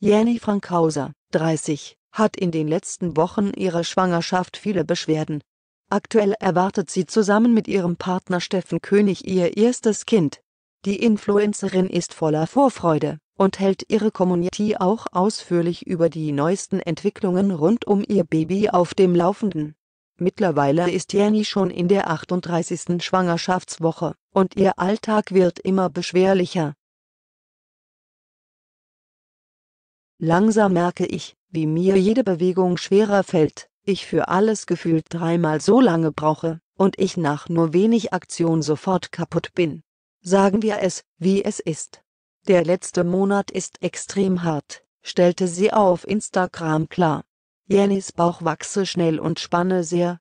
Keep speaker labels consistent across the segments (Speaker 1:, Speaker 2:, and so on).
Speaker 1: Jenny Frankhauser, 30, hat in den letzten Wochen ihrer Schwangerschaft viele Beschwerden. Aktuell erwartet sie zusammen mit ihrem Partner Steffen König ihr erstes Kind. Die Influencerin ist voller Vorfreude und hält ihre Community auch ausführlich über die neuesten Entwicklungen rund um ihr Baby auf dem Laufenden. Mittlerweile ist Jenny schon in der 38. Schwangerschaftswoche und ihr Alltag wird immer beschwerlicher. Langsam merke ich, wie mir jede Bewegung schwerer fällt, ich für alles gefühlt dreimal so lange brauche, und ich nach nur wenig Aktion sofort kaputt bin. Sagen wir es, wie es ist. Der letzte Monat ist extrem hart, stellte sie auf Instagram klar. Jennys Bauch wachse schnell und spanne sehr.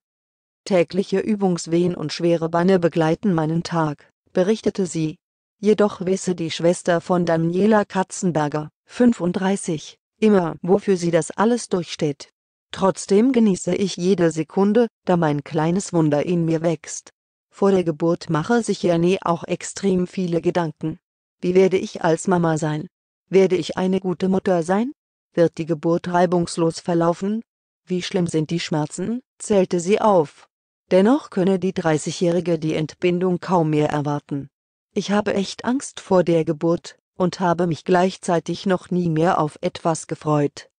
Speaker 1: Tägliche Übungswehen und schwere Beine begleiten meinen Tag, berichtete sie, Jedoch wisse die Schwester von Daniela Katzenberger, 35, immer, wofür sie das alles durchsteht. Trotzdem genieße ich jede Sekunde, da mein kleines Wunder in mir wächst. Vor der Geburt mache sich Jane auch extrem viele Gedanken. Wie werde ich als Mama sein? Werde ich eine gute Mutter sein? Wird die Geburt reibungslos verlaufen? Wie schlimm sind die Schmerzen? zählte sie auf. Dennoch könne die 30-Jährige die Entbindung kaum mehr erwarten. Ich habe echt Angst vor der Geburt und habe mich gleichzeitig noch nie mehr auf etwas gefreut.